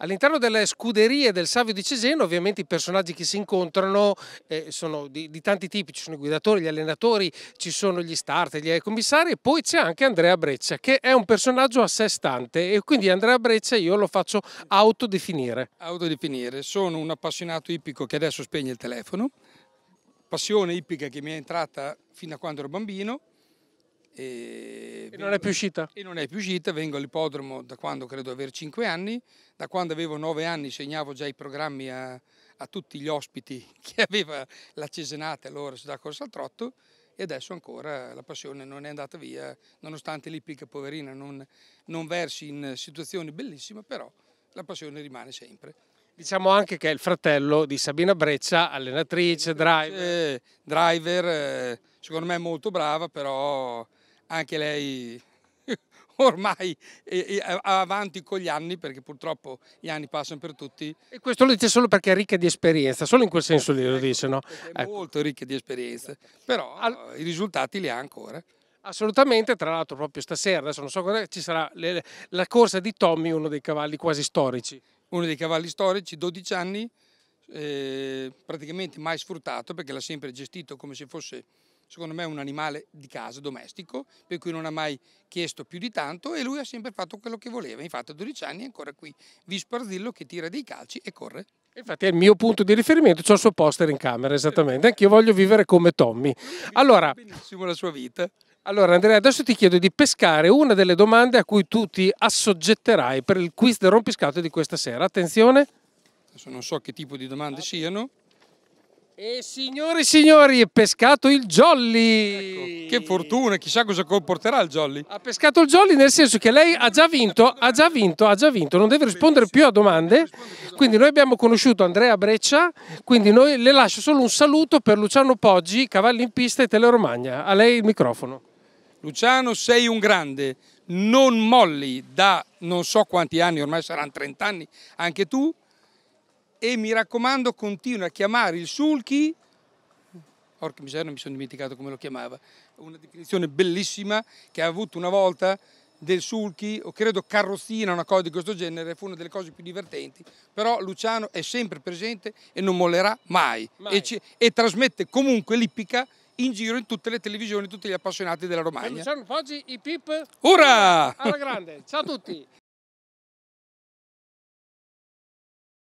All'interno delle scuderie del Savio di Cesena ovviamente i personaggi che si incontrano eh, sono di, di, tanti tipi, ci sono i guidatori, gli allenatori, ci sono gli start, gli commissari e poi c'è anche Andrea Breccia che è un personaggio a sé stante e quindi Andrea Breccia io lo faccio autodefinire. Autodefinire, sono un appassionato ippico che adesso spegne il telefono, passione ippica che mi è entrata fino a quando ero bambino, e, e non è più uscita? E non è più uscita, vengo all'ippodromo da quando credo aver 5 anni, da quando avevo 9 anni segnavo già i programmi a, a tutti gli ospiti che aveva la Cesenate allora da Corsa al Trotto e adesso ancora la passione non è andata via, nonostante l'ippica poverina non, non versi in situazioni bellissime, però la passione rimane sempre. Diciamo anche che è il fratello di Sabina Breccia, allenatrice, driver. Eh, driver, eh, secondo me molto brava, però anche lei ormai avanti con gli anni perché purtroppo gli anni passano per tutti. E questo lo dice solo perché è ricca di esperienza, solo in quel eh, senso ecco, lo dice, no? È ecco. molto ricca di esperienza, esatto. però i risultati li ha ancora. Assolutamente, tra l'altro proprio stasera, adesso non so quando ci sarà le, la corsa di Tommy, uno dei cavalli quasi storici. Uno dei cavalli storici, 12 anni, eh, praticamente mai sfruttato perché l'ha sempre gestito come se fosse secondo me è un animale di casa, domestico, per cui non ha mai chiesto più di tanto e lui ha sempre fatto quello che voleva. Infatti a 12 anni è ancora qui Visparzillo che tira dei calci e corre. Infatti è il mio punto di riferimento, ho il suo poster in camera, esattamente. Anch'io voglio vivere come Tommy. Allora, benissimo la sua vita. Allora Andrea, adesso ti chiedo di pescare una delle domande a cui tu ti assoggetterai per il quiz del rompiscato di questa sera. Attenzione. Adesso non so che tipo di domande siano. E signori e signori, è pescato il jolly! Ecco, che fortuna, chissà cosa comporterà il jolly. Ha pescato il jolly nel senso che lei ha già vinto, ha già vinto, ha già vinto, non deve rispondere più a domande. Quindi noi abbiamo conosciuto Andrea Breccia, quindi noi le lascio solo un saluto per Luciano Poggi, Cavalli in pista e Teleromagna. A lei il microfono. Luciano, sei un grande, non molli da non so quanti anni, ormai saranno 30 anni, anche tu, e mi raccomando continua a chiamare il sulchi, porca miseria mi sono dimenticato come lo chiamava, una definizione bellissima che ha avuto una volta del sulchi o credo carrozzina, una cosa di questo genere, fu una delle cose più divertenti, però Luciano è sempre presente e non mollerà mai, mai. E, ci, e, trasmette comunque l'ippica in giro in tutte le televisioni, tutti gli appassionati della Romagna. E Luciano Poggi, i pip, ora alla grande, ciao a tutti!